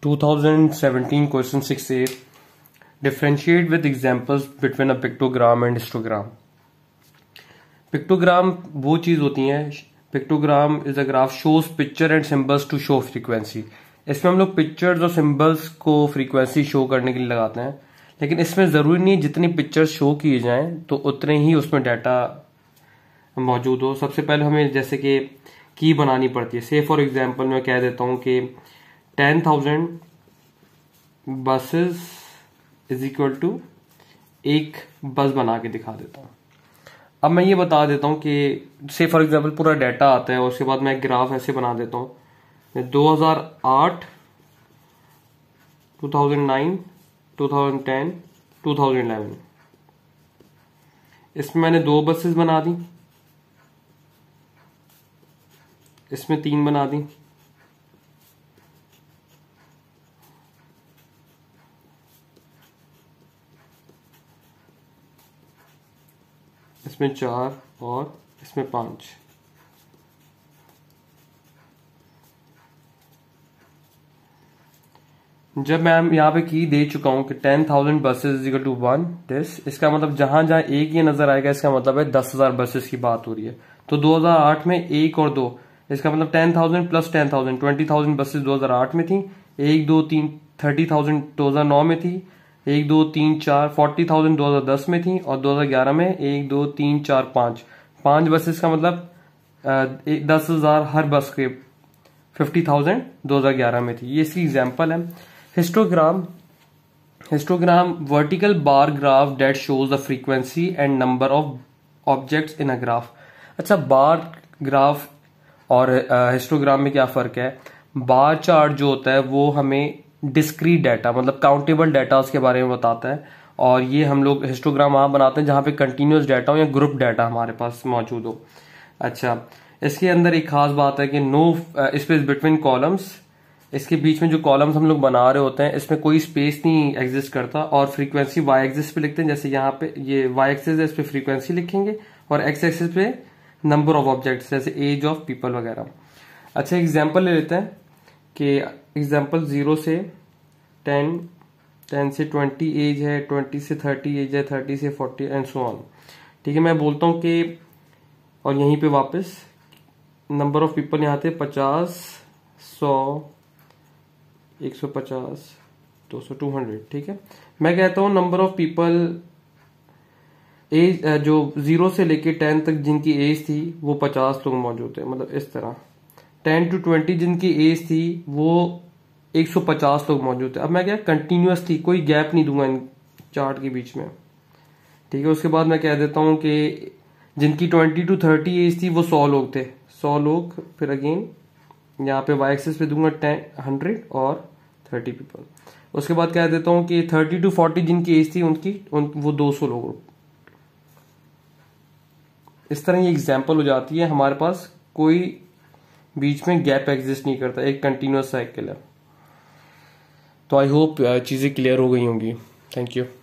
2017 question 6a differentiate with examples between a pictogram and histogram pictogram वो चीज़ होती है pictogram is a graph shows picture and symbols to show frequency इसमें हम लोग pictures और सिंबल्स को फ्रीक्वेंसी शो करने के लिए लगाते हैं लेकिन इसमें ज़रूरी नहीं है जितनी पिक्चर्स शो किए जाएं तो उतने ही उसमें डाटा मौजूद हो सबसे पहले हमें जैसे कि की बनानी पड़ती है से फॉर एग्जाम्पल मैं कह देता हूँ कि ten thousand buses is equal to एक बस बना के दिखा देता हूँ अब मैं ये बता देता हूँ कि से फॉर एग्जांपल पूरा डाटा आता है और उसके बाद मैं ग्राफ ऐसे बना देता हूँ मैं 2008 2009 2010 2011 इसमें मैंने दो बसेस बना दी इसमें तीन बना दी इसमें चार और इसमें पांच जब मैं यहाँ पे की दे चुका हूं कि ten thousand buses is equal to one this इसका मतलब जहां जहां एक ये नजर आएगा इसका मतलब है दस हजार बसेस की बात हो रही है तो 2008 में एक और दो इसका मतलब ten thousand plus ten thousand twenty thousand buses 2008 में थी एक दो तीन थर्टी थाउजेंड दो हजार नौ में थी एक दो तीन चार फोर्टी थाउजेंड दो हजार दस में थी और दो हजार ग्यारह में एक दो तीन चार पांच पांच बसेस का मतलब दस हजार हर बस के फिफ्टी थाउजेंड दो हजार ग्यारह में थी ये इसकी एग्जाम्पल है histogram histogram vertical bar graph that shows the frequency and number of object in a graph अच्छा बार ग्राफ और हिस्टोग्राम में क्या फर्क है बार चार्ट जो होता है वो हमें डिस्क्रीट डाटा मतलब काउंटेबल डाटा उसके बारे में बताता है और ये हम लोग हिस्टोग्राम वहाँ बनाते हैं जहाँ पे कंटिन्यूस डाटा हो या ग्रुप डाटा हमारे पास मौजूद हो अच्छा इसके अंदर एक खास बात है कि नो स्पेस बिटवीन कॉलम्स इसके बीच में जो कॉलम्स हम लोग बना रहे होते हैं इसमें कोई स्पेस नहीं एग्जिस्ट करता और फ्रीक्वेंसी वाई एक्सिस पे लिखते हैं जैसे यहाँ पे ये वाई एक्सिस है इस पर फ्रीक्वेंसी लिखेंगे और एक्स एक्सिस पे नंबर ऑफ ऑब्जेक्ट जैसे एज ऑफ पीपल वगैरह अच्छा एग्जाम्पल ले लेते हैं कि एग्जाम्पल जीरो से टेन टेन से ट्वेंटी एज है ट्वेंटी से थर्टी एज है थर्टी से फोर्टी एंड सो ऑन ठीक है मैं बोलता हूँ कि और यहीं पे वापस नंबर ऑफ पीपल यहाँ थे पचास सौ एक सौ पचास दो सौ टू हंड्रेड ठीक है मैं कहता हूँ नंबर ऑफ पीपल एज जो जीरो से लेके टेन तक जिनकी एज थी वो पचास लोग मौजूद थे मतलब इस तरह टेन टू ट्वेंटी जिनकी एज थी वो 150 लोग मौजूद थे अब मैं क्या कंटिन्यूसली कोई गैप नहीं दूंगा इन चार्ट के बीच में ठीक है उसके बाद मैं कह देता हूँ कि जिनकी 20 टू 30 एज थी वो 100 लोग थे 100 लोग फिर अगेन यहाँ पे वाई एक्सेस पे दूंगा टेन हंड्रेड और थर्टी पीपल उसके बाद कह देता हूँ कि थर्टी टू फोर्टी जिनकी एज थी उनकी उन, वो दो सौ लोग इस तरह ये एग्जाम्पल हो जाती है हमारे पास कोई बीच में गैप एग्जिस्ट नहीं करता एक कंटिन्यूस साइकिल है तो आई होप uh, चीज़ें क्लियर हो गई होंगी थैंक यू